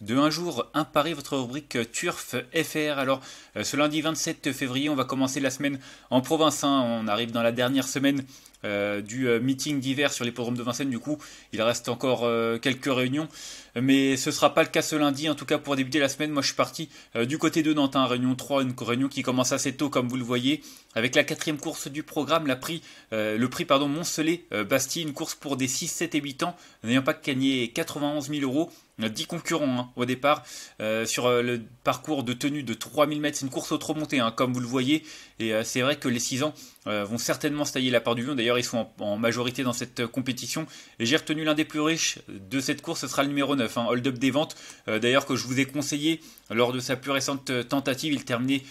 de un jour un pari, votre rubrique Turf FR. Alors, euh, ce lundi 27 février, on va commencer la semaine en province. Hein. On arrive dans la dernière semaine euh, du euh, meeting d'hiver sur l'hippodrome de Vincennes. Du coup, il reste encore quelques réunions, mais ce sera pas le cas ce lundi. En tout cas, pour débuter la semaine, moi je suis parti du côté de Nantes, hein. réunion 3, une réunion qui commence assez tôt, comme vous le voyez, avec la quatrième course du programme, la prix, le prix pardon Moncelet Bastille, une course pour des 6, 7 et 8 ans, n'ayant pas gagné 91 000 euros. 10 concurrents. Hein au départ, euh, sur euh, le parcours de tenue de 3000 mètres. C'est une course au trop montée, hein, comme vous le voyez. Et euh, c'est vrai que les 6 ans vont certainement se la part du lion. D'ailleurs, ils sont en, majorité dans cette compétition. Et j'ai retenu l'un des plus riches de cette course, ce sera le numéro 9, hein, Hold Up des Ventes. D'ailleurs, que je vous ai conseillé lors de sa plus récente tentative. Il terminait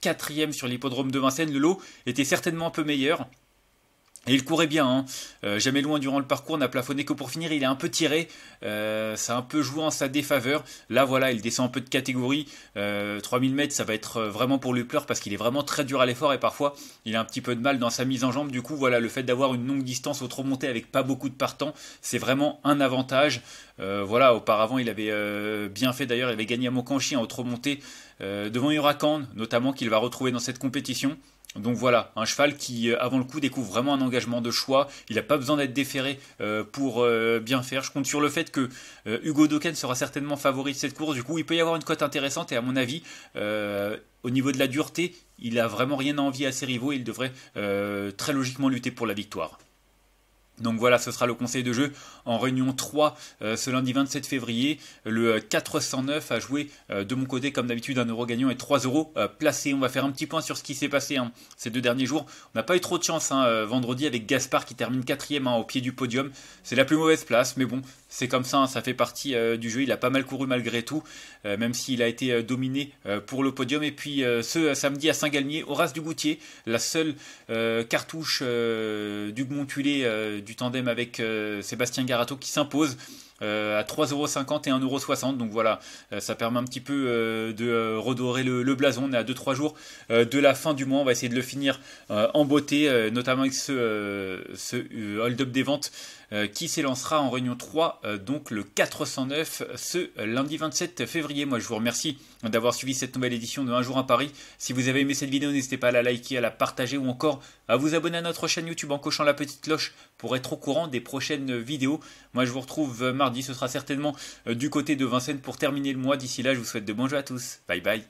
quatrième sur l'hippodrome de Vincennes. Le lot était certainement un peu meilleur. Et il courait bien, hein. euh, jamais loin durant le parcours, n'a plafonné que pour finir, il est un peu tiré, euh, ça a un peu joué en sa défaveur. Là voilà, il descend un peu de catégorie, euh, 3000 mètres ça va être euh, vraiment pour lui pleurer parce qu'il est vraiment très dur à l'effort et parfois il a un petit peu de mal dans sa mise en jambe. Du coup voilà, le fait d'avoir une longue distance autre montée avec pas beaucoup de partants, c'est vraiment un avantage. Euh, voilà, auparavant il avait bien fait d'ailleurs, il avait gagné à Mokanchi en hein, monté devant Huracan notamment qu'il va retrouver dans cette compétition. Donc voilà, un cheval qui, euh, avant le coup, découvre vraiment un engagement de choix. Il n'a pas besoin d'être déféré euh, pour euh, bien faire. Je compte sur le fait que Hugo Doken sera certainement favori de cette course. Du coup, il peut y avoir une cote intéressante et à mon avis, au niveau de la dureté, il n'a vraiment rien à envier à ses rivaux et il devrait très logiquement lutter pour la victoire. Donc voilà, ce sera le conseil de jeu en réunion 3 euh, ce lundi 27 février. Le 409 euh, à joué euh, de mon côté, comme d'habitude, un euro gagnant et 3 euros placés. On va faire un petit point sur ce qui s'est passé hein, ces deux derniers jours. On n'a pas eu trop de chance hein, vendredi avec Gaspard qui termine 4 hein, au pied du podium. C'est la plus mauvaise place, mais bon, c'est comme ça, ça fait partie du jeu. Il a pas mal couru malgré tout, même s'il a été dominé pour le podium. Et puis ce samedi à Saint-Galmier, Horace Dugoutier, la seule cartouche du Montulé du du tandem avec euh, Sébastien Garato qui s'impose euh, à 3,50€ et 1,60€. Donc voilà, euh, ça permet un petit peu euh, de redorer le, blason. On est à 2-3 jours de la fin du mois. On va essayer de le finir en beauté, notamment avec ce, ce hold-up des ventes qui s'élancera en réunion 3, donc le 409, ce lundi 27 février. Moi, je vous remercie d'avoir suivi cette nouvelle édition de Un jour à Paris. Si vous avez aimé cette vidéo, n'hésitez pas à la liker, à la partager ou encore à vous abonner à notre chaîne YouTube en cochant la petite cloche pour être au courant des prochaines vidéos. Moi, je vous retrouve mardi ce sera certainement euh, du côté de Vincennes pour terminer le mois. D'ici là, je vous souhaite de bons jeux à tous. Bye bye.